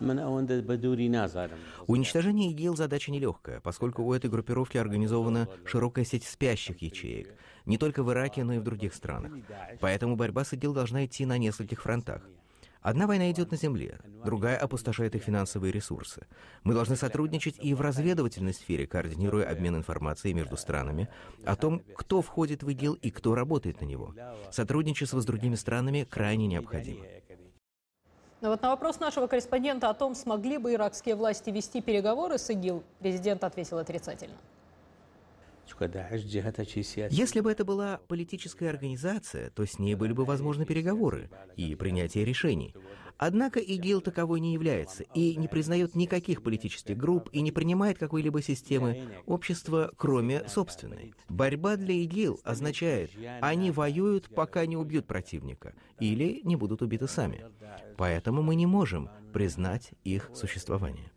Уничтожение ИГИЛ задача нелегкая, поскольку у этой группировки организована широкая сеть спящих ячеек, не только в Ираке, но и в других странах. Поэтому борьба с ИГИЛ должна идти на нескольких фронтах. Одна война идет на земле, другая опустошает их финансовые ресурсы. Мы должны сотрудничать и в разведывательной сфере, координируя обмен информацией между странами о том, кто входит в ИГИЛ и кто работает на него. Сотрудничество с другими странами крайне необходимо. Но вот на вопрос нашего корреспондента о том, смогли бы иракские власти вести переговоры с ИГИЛ, президент ответил отрицательно. А Если бы это была политическая организация, то с ней были бы возможны переговоры и принятие решений. Однако ИГИЛ таковой не является и не признает никаких политических групп и не принимает какой-либо системы общества, кроме собственной. Борьба для ИГИЛ означает, они воюют, пока не убьют противника или не будут убиты сами. Поэтому мы не можем признать их существование.